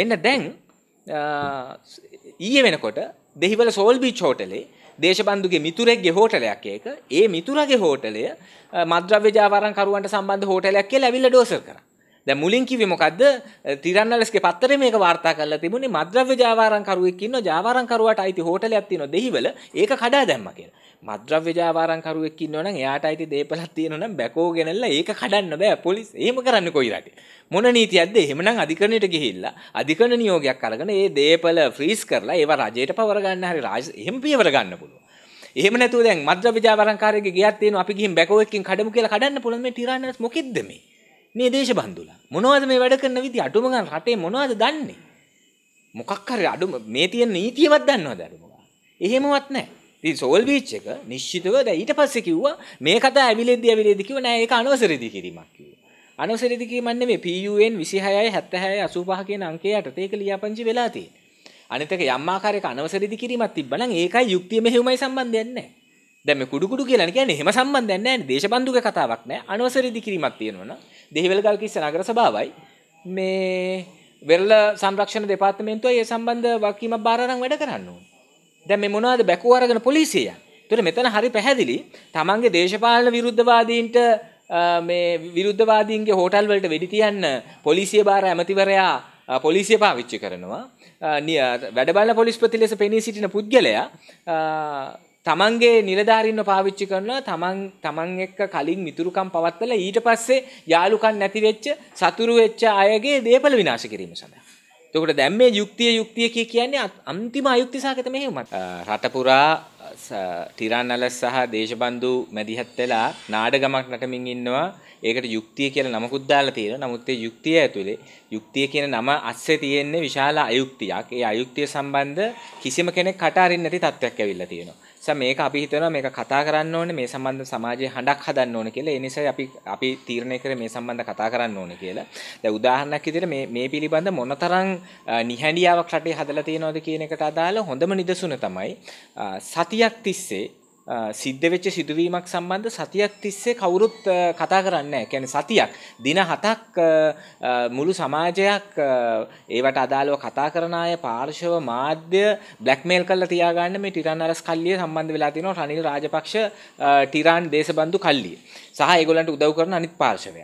මෙන්න දැන් ඊය වෙනකොට දෙහිවල සෝල්බී චෝටලේ දේශබන්දුගේ මිතුරෙක්ගේ හෝටලයක් ඒක ඒ මිතුරගේ හෝටලය මද්‍රව්‍ය ජාවාරන් කරුවන්ට සම්බන්ධ හෝටලයක් කියලා ඇවිල්ලා ඩෝසර් කරා දැ මුලින් කිවේ මොකක්ද තිරන්නලස්ගේ පත්තර මේ වාර්තා කල තිබුණ මද්‍රව්‍ය ජාවාරංකරුවක්කින්න ජාවාරංකරුවට අයිති හෝටල ඇතින දෙහිවල ඒ කඩා දැම්ම කිය මද්‍රව්‍ය ජාවාරංකරුවක්කින්න ඕන යායට අයිති දේපලත් තියෙනන බැකෝ ගෙනල්ල ඒක කඩන්න බෑ පොලිස් ඒම කරන්න කොයිරට මොන නීතියද එහෙමනම් අධිකරණයට ගිහිල්ලා අධිකරණ නියෝගයක් කරගන ඒ දේපල ෆ්‍රීස් කරලා ඒවා රජයට පවරගන්න හරි රාජ එහම්පියවර ගන්න පුළුව එහෙම නැතුව දැන් මද්‍රව්‍ය ජාවාරංකාරයේ ගියත් තියෙනවා අපි ගිහින් බැකෝ එකකින් කඩමු කියලා කඩන්න පුළුවන් මේ ටිරානස් මොකෙද්ද මේ මේ දේශබන්දුලා. මොනවද මේ වැඩ කරන විදි අඩුම ගන්න රටේ මොනවද දන්නේ? මොකක් හරි අඩුම මේ තියෙන නීතියවත් දන්නවද අඩුම ගන්න? එහෙමවත් නැහැ. ඉතින් සෝල් බීච් එක නිශ්චිතව දැන් ඊට පස්සේ කිව්වා මේ කතා ඇවිලෙද්දි ඇවිලෙද්දි කිව්ව නෑ ඒක අනවසරෙදි කිරීමක් කිව්වා. අනවසරෙදි කිරීමක් නෙමෙයි PUN 26යි 76යි 85 කියන අංකයේ යටතේ ඒක ලියාපදිංචි වෙලා තියෙන්නේ. අනිත් එක යම් ආකාරයක අනවසරෙදි කිරීමක් තිබ්බනම් ඒකයි යුක්තිය මෙහෙමයි සම්බන්ධයක් නැහැ. දැන් මේ කුඩු කුඩු කියලා කියන්නේ එහෙම සම්බන්ධයක් නැහැ නේ. දේශබන්දුක කතාවක් නැහැ. අනවසරෙදි කිරීමක් තියෙනවනේ. දෙහිවලගල් කිස්ස නගර සභාවයි මේ වෙරල සංරක්ෂණ දෙපාර්තමේන්තුවයි ඒ සම්බන්ධ වකීමක් බාර අරන් වැඩ කරන්න ඕනේ. දැන් මේ මොනවද බැකෝ අරගෙන පොලිසිය යන්නේ? ඒතර මෙතන හරි පැහැදිලි තමන්ගේ දේශපාලන විරුද්ධවාදීන්ට මේ විරුද්ධවාදීන්ගේ හෝටල් වලට වෙඩි තියන්න පොලිසිය බාර ඇමතිවරයා පොලිසිය පාවිච්චි කරනවා. වැඩ බලන පොලිස්පති ලෙස පෙනී සිටින පුද්ගලයා තමන්ගේ නිලධාරින්ව පාවිච්චි කරනවා තමන් තමන් එක්ක කලින් මිතුරුකම් පවත්වලා ඊට පස්සේ යාළුකම් නැති වෙච්ච සතුරු වෙච්ච අයගේ දේපල විනාශ කිරීම සඳහා. එතකොට දැන් මේ යුක්තිය යුක්තිය කිය කියන්නේ අන්තිම අයුක්ති සාගත මෙහෙම. රට පුරා ටිරානලස් සහ දේශබන්දු මැදිහත් වෙලා නාඩගමක් නටමින් ඉන්නවා. ඒකට යුක්තිය කියලා නමකුත් දාලා තියෙනවා. නමුත් ඒ යුක්තිය ඇතුලේ යුක්තිය කියන නම අස්සේ තියෙන්නේ විශාල අයුක්තියක්. ඒ අයුක්තිය සම්බන්ධ කිසිම කෙනෙක් කට අරින්න නැති තත්ත්වයක් ඇවිල්ලා තියෙනවා. නිසා මේක අපි හිතනවා මේක කතා කරන්න ඕනේ මේ සම්බන්ධ සමාජයේ හඬක් හදන්න ඕනේ කියලා. ඒ නිසා අපි අපි තීරණය කරේ මේ සම්බන්ධ කතා කරන්න ඕනේ කියලා. දැන් උදාහරණයක් විදිහට මේ මේ පිළිබඳ මොනතරම් නිහඬියාවක් රටේ හදලා තියෙනවද කියන එකට අදාළ හොඳම නිදසුන තමයි සති සතියක් තිස්සේ සිද්ධ වෙච්ච සිදුවීමක් සම්බන්ධ සතියක් තිස්සේ කවුරුත් කතා කරන්නේ නැහැ. කියන්නේ සතියක් දින 7ක් මුළු සමාජයක් ඒවට අදාළව කතා කරන අය පාර්ශව මාධ්‍ය බ්ලැක්මේල් කරලා තියාගන්න මේ ටිරන් අරස් කල්ලිය සම්බන්ධ වෙලා තිනවා රනිල් රාජපක්ෂ ටිරාන් දේශබන්දු කල්ලිය. සහ ඒගොල්ලන්ට උදව් කරන අනිත් පාර්ශවය.